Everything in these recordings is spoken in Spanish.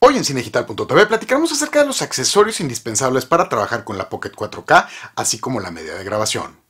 Hoy en Cinegital.tv platicamos acerca de los accesorios indispensables para trabajar con la Pocket 4K, así como la media de grabación.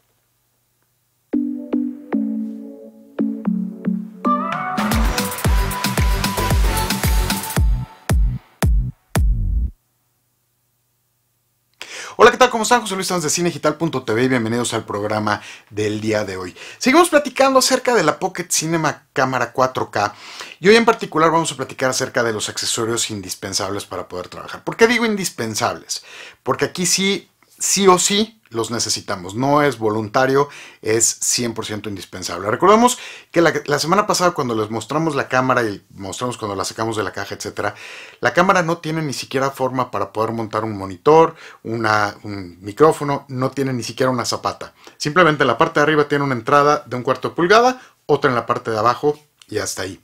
¿Cómo están? José Luis Sanz de Cinegital.tv y bienvenidos al programa del día de hoy. Seguimos platicando acerca de la Pocket Cinema Cámara 4K y hoy en particular vamos a platicar acerca de los accesorios indispensables para poder trabajar. ¿Por qué digo indispensables? Porque aquí sí, sí o sí, los necesitamos. No es voluntario, es 100% indispensable. Recordemos que la, semana pasada cuando les mostramos la cámara y mostramos cuando la sacamos de la caja, etcétera, la cámara no tiene ni siquiera forma para poder montar un monitor, un micrófono, no tiene ni siquiera una zapata. Simplemente la parte de arriba tiene una entrada de un cuarto de pulgada, otra en la parte de abajo y hasta ahí.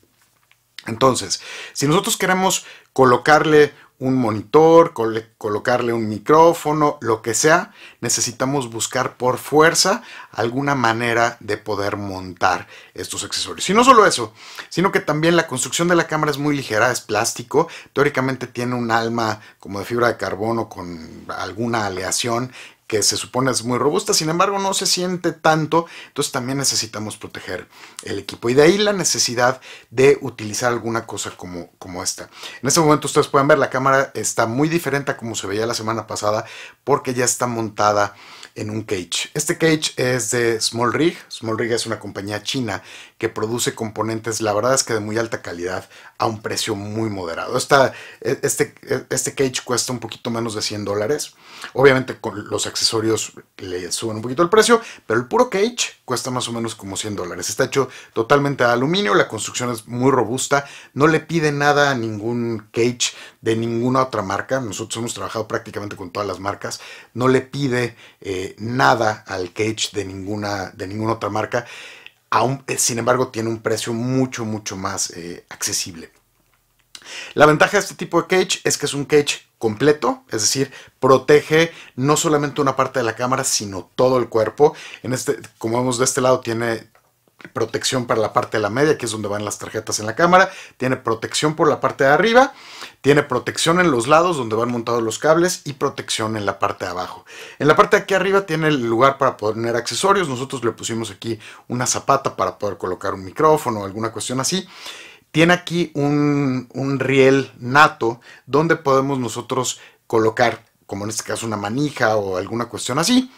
Entonces, si nosotros queremos colocarle un monitor, colocarle un micrófono, lo que sea, necesitamos buscar por fuerza alguna manera de poder montar estos accesorios. Y no solo eso, sino que también la construcción de la cámara es muy ligera, es plástico, teóricamente tiene un alma como de fibra de carbono con alguna aleación que se supone es muy robusta, sin embargo no se siente tanto, entonces también necesitamos proteger el equipo. Y de ahí la necesidad de utilizar alguna cosa como, como esta. En este momento ustedes pueden ver, la cámara está muy diferente a como se veía la semana pasada porque ya está montada en un cage. Este cage es de Small Rig. Small Rig es una compañía china que produce componentes, la verdad es que de muy alta calidad, a un precio muy moderado. E, este, e, este cage cuesta un poquito menos de 100 dólares. Obviamente con los accesorios le suben un poquito el precio, pero el puro cage cuesta más o menos como 100 dólares. Está hecho totalmente de aluminio, la construcción es muy robusta, no le pide nada a ningún cage de ninguna otra marca. Nosotros hemos trabajado prácticamente con todas las marcas, no le pide eh, nada al cage de ninguna, de ninguna otra marca. Eh, sin embargo, tiene un precio mucho, mucho más eh, accesible. La ventaja de este tipo de cage es que es un cage completo, es decir, protege no solamente una parte de la cámara, sino todo el cuerpo. En este, como vemos de este lado, tiene protección para la parte de la media, que es donde van las tarjetas en la cámara, tiene protección por la parte de arriba tiene protección en los lados donde van montados los cables y protección en la parte de abajo. En la parte de aquí arriba tiene el lugar para poner accesorios. Nosotros le pusimos aquí una zapata para poder colocar un micrófono o alguna cuestión así. Tiene aquí un, un riel nato donde podemos nosotros colocar, como en este caso, una manija o alguna cuestión así.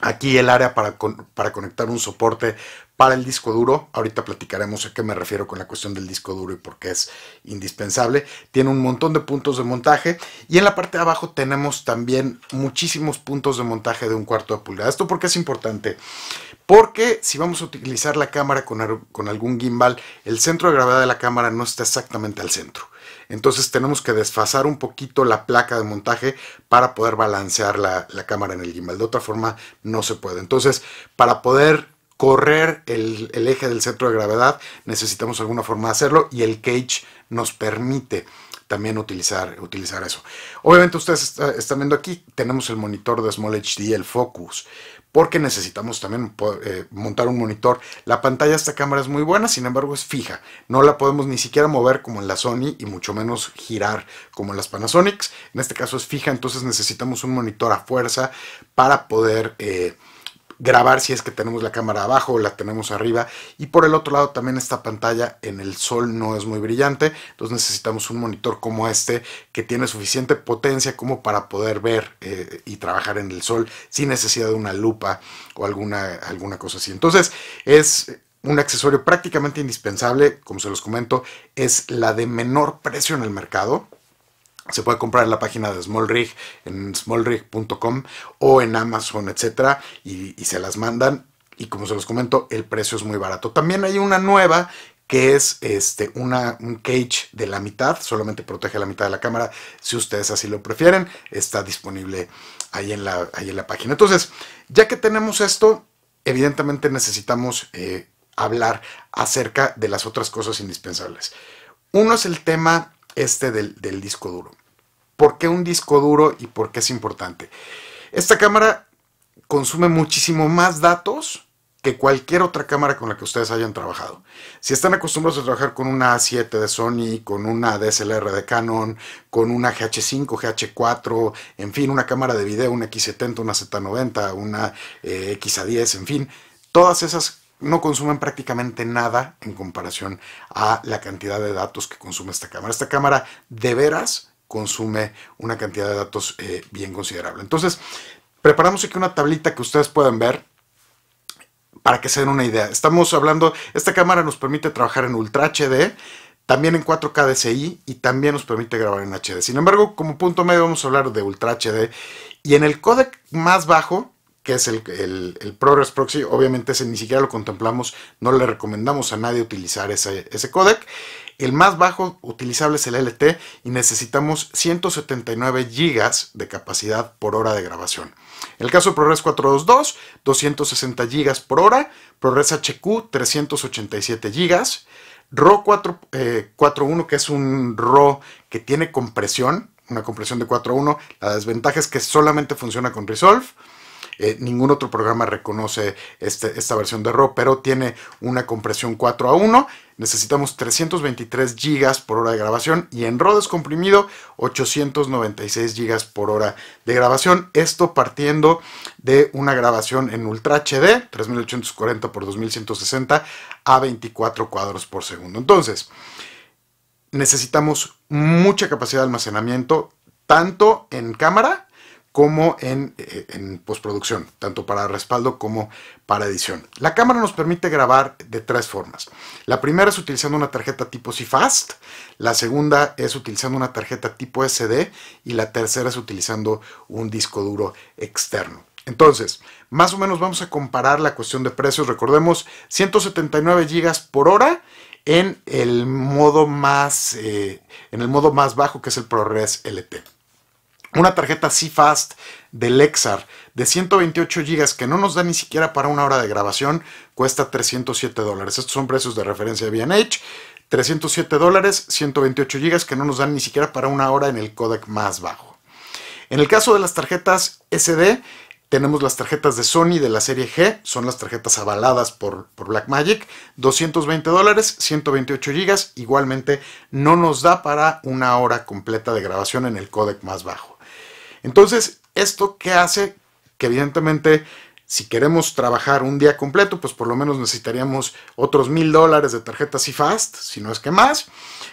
Aquí el área para, conectar un soporte para el disco duro. Ahorita platicaremos a qué me refiero con la cuestión del disco duro y por qué es indispensable. Tiene un montón de puntos de montaje y en la parte de abajo tenemos también muchísimos puntos de montaje de un cuarto de pulgada. ¿Esto porque es importante? Porque si vamos a utilizar la cámara con, con algún gimbal, el centro de gravedad de la cámara no está exactamente al centro entonces tenemos que desfasar un poquito la placa de montaje para poder balancear la, cámara en el gimbal. De otra forma no se puede. Entonces para poder correr el, eje del centro de gravedad necesitamos alguna forma de hacerlo y el cage nos permite también utilizar, utilizar eso. Obviamente ustedes están viendo aquí, tenemos el monitor de Small HD, el Focus, porque necesitamos también eh, montar un monitor. La pantalla de esta cámara es muy buena, sin embargo es fija, no la podemos ni siquiera mover como en la Sony y mucho menos girar como en las Panasonics. En este caso es fija, entonces necesitamos un monitor a fuerza para poder... Eh, grabar si es que tenemos la cámara abajo o la tenemos arriba. Y por el otro lado también esta pantalla en el sol no es muy brillante, entonces necesitamos un monitor como este que tiene suficiente potencia como para poder ver eh, y trabajar en el sol sin necesidad de una lupa o alguna, alguna cosa así. Entonces es un accesorio prácticamente indispensable, como se los comento, es la de menor precio en el mercado se puede comprar en la página de SmallRig, en smallrig.com o en Amazon, etcétera, y, se las mandan. Y como se los comento, el precio es muy barato. También hay una nueva que es este, una, un cage de la mitad, solamente protege la mitad de la cámara, si ustedes así lo prefieren, está disponible ahí en la, en la página. Entonces, ya que tenemos esto, evidentemente necesitamos eh, hablar acerca de las otras cosas indispensables. Uno es el tema este del, disco duro. ¿Por qué un disco duro y por qué es importante? Esta cámara consume muchísimo más datos que cualquier otra cámara con la que ustedes hayan trabajado. Si están acostumbrados a trabajar con una A7 de Sony, con una DSLR de Canon, con una GH5, GH4, en fin, una cámara de video, una X70, una Z90, una eh, x XA10, en fin, todas esas no consumen prácticamente nada en comparación a la cantidad de datos que consume esta cámara. Esta cámara de veras consume una cantidad de datos eh, bien considerable. Entonces, preparamos aquí una tablita que ustedes pueden ver para que se den una idea. Estamos hablando, esta cámara nos permite trabajar en Ultra HD, también en 4K DCI y también nos permite grabar en HD. Sin embargo, como punto medio vamos a hablar de Ultra HD y en el codec más bajo que es el, ProRes Progress Proxy. Obviamente ese ni siquiera lo contemplamos, no le recomendamos a nadie utilizar ese, codec. El más bajo utilizable es el LT y necesitamos 179 GB de capacidad por hora de grabación. En el caso de ProRes 422, 260 GB por hora, ProRes HQ 387 GB, RAW 4.1 eh, que es un RAW que tiene compresión, una compresión de 4.1, la desventaja es que solamente funciona con Resolve, eh, ningún otro programa reconoce este, esta versión de RAW, pero tiene una compresión 4 a 1. Necesitamos 323 GB por hora de grabación y en RAW descomprimido 896 GB por hora de grabación. Esto partiendo de una grabación en Ultra HD 3840 x 2160 a 24 cuadros por segundo. Entonces, necesitamos mucha capacidad de almacenamiento tanto en cámara como eh, en, postproducción, tanto para respaldo como para edición. La cámara nos permite grabar de tres formas. La primera es utilizando una tarjeta tipo CFast, la segunda es utilizando una tarjeta tipo SD y la tercera es utilizando un disco duro externo. Entonces, más o menos vamos a comparar la cuestión de precios. Recordemos, 179 GB por hora en el modo más, eh, en el modo más bajo que es el ProRes LT una tarjeta C-Fast de Lexar de 128 GB que no nos da ni siquiera para una hora de grabación, cuesta 307 dólares. Estos son precios de referencia de BH. 307 dólares, 128 GB que no nos dan ni siquiera para una hora en el codec más bajo. En el caso de las tarjetas SD, tenemos las tarjetas de Sony de la serie G, son las tarjetas avaladas por, por Blackmagic, 220 dólares, 128 GB, igualmente no nos da para una hora completa de grabación en el codec más bajo. Entonces, ¿esto qué hace? Que evidentemente si queremos trabajar un día completo, pues por lo menos necesitaríamos otros mil dólares de tarjetas fast si no es que más,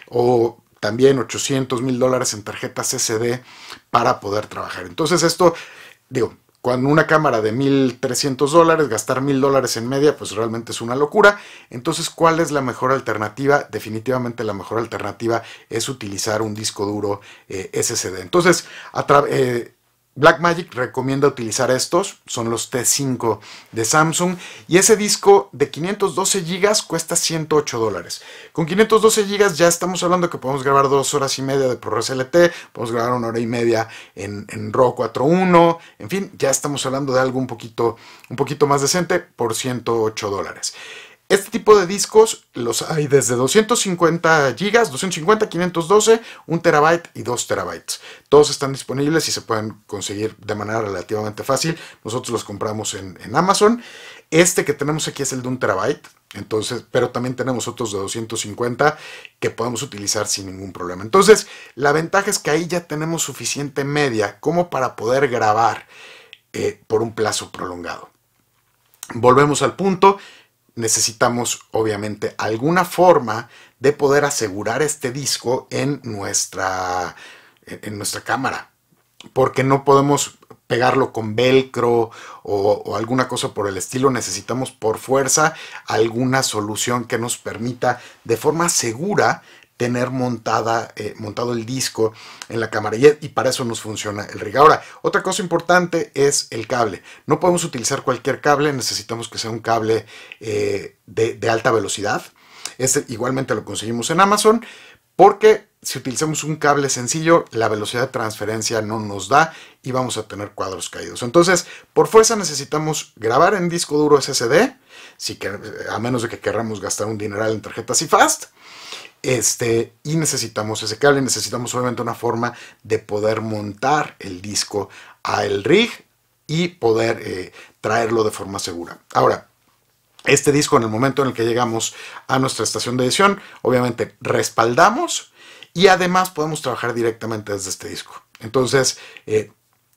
o también 800 mil dólares en tarjetas SD para poder trabajar. Entonces esto, digo, cuando una cámara de 1.300 dólares, gastar 1.000 dólares en media, pues realmente es una locura. Entonces, ¿cuál es la mejor alternativa? Definitivamente la mejor alternativa es utilizar un disco duro eh, SSD. Entonces, a través... Eh, Blackmagic recomienda utilizar estos, son los T5 de Samsung y ese disco de 512 GB cuesta 108 dólares. Con 512 GB ya estamos hablando que podemos grabar dos horas y media de ProRes LT, podemos grabar una hora y media en, en RAW 4.1, en fin, ya estamos hablando de algo un poquito, un poquito más decente por 108 dólares. Este tipo de discos los hay desde 250 GB, 250, 512, 1 TB y 2 TB. Todos están disponibles y se pueden conseguir de manera relativamente fácil. Nosotros los compramos en, Amazon. Este que tenemos aquí es el de 1 TB, Entonces, pero también tenemos otros de 250 que podemos utilizar sin ningún problema. Entonces, la ventaja es que ahí ya tenemos suficiente media como para poder grabar eh, por un plazo prolongado. Volvemos al punto, necesitamos obviamente alguna forma de poder asegurar este disco en nuestra, en nuestra cámara, porque no podemos pegarlo con velcro o, o, alguna cosa por el estilo, necesitamos por fuerza alguna solución que nos permita de forma segura tener montada, eh, montado el disco en la cámara y, para eso nos funciona el rig. Ahora, otra cosa importante es el cable. No podemos utilizar cualquier cable, necesitamos que sea un cable eh, de, alta velocidad. Este igualmente lo conseguimos en Amazon porque si utilizamos un cable sencillo, la velocidad de transferencia no nos da y vamos a tener cuadros caídos. Entonces, por fuerza necesitamos grabar en disco duro SSD, si a menos de que queramos gastar un dineral en tarjetas y fast este, y necesitamos ese cable, necesitamos obviamente una forma de poder montar el disco al rig y poder eh, traerlo de forma segura. Ahora, este disco en el momento en el que llegamos a nuestra estación de edición, obviamente respaldamos y además podemos trabajar directamente desde este disco. Entonces, eh,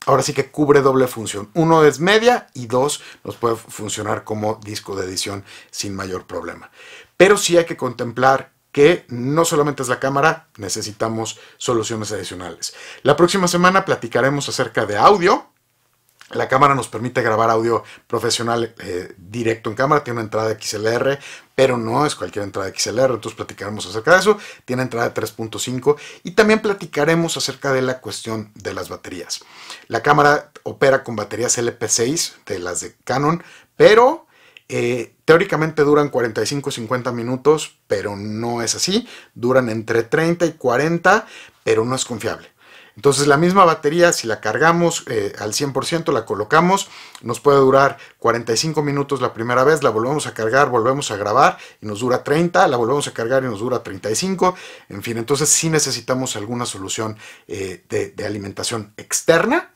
ahora sí que cubre doble función. Uno es media y dos nos puede funcionar como disco de edición sin mayor problema. Pero sí hay que contemplar que no solamente es la cámara, necesitamos soluciones adicionales. La próxima semana platicaremos acerca de audio, la cámara nos permite grabar audio profesional eh, directo en cámara, tiene una entrada XLR, pero no es cualquier entrada XLR, entonces platicaremos acerca de eso, tiene entrada 3.5 y también platicaremos acerca de la cuestión de las baterías. La cámara opera con baterías LP6 de las de Canon, pero eh, teóricamente duran 45-50 minutos, pero no es así. Duran entre 30 y 40, pero no es confiable. Entonces la misma batería, si la cargamos eh, al 100%, la colocamos, nos puede durar 45 minutos la primera vez, la volvemos a cargar, volvemos a grabar y nos dura 30, la volvemos a cargar y nos dura 35, en fin, entonces sí necesitamos alguna solución eh, de alimentación externa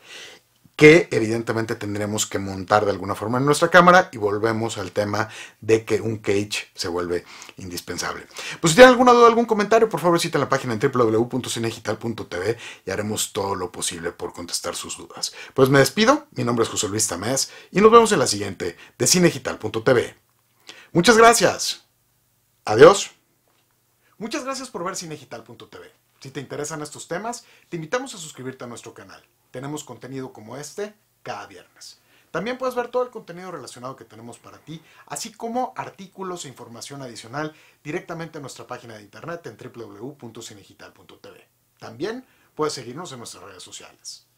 que evidentemente tendremos que montar de alguna forma en nuestra cámara y volvemos al tema de que un cage se vuelve indispensable. Pues si tienen alguna duda, algún comentario, por favor visiten la página en www.cinegital.tv y haremos todo lo posible por contestar sus dudas. Pues me despido, mi nombre es José Luis Tamés y nos vemos en la siguiente de cinegital.tv. Muchas gracias. Adiós. Muchas gracias por ver cinegital.tv. Si te interesan estos temas, te invitamos a suscribirte a nuestro canal tenemos contenido como este cada viernes. También puedes ver todo el contenido relacionado que tenemos para ti, así como artículos e información adicional directamente en nuestra página de internet en www.cinegital.tv. También puedes seguirnos en nuestras redes sociales.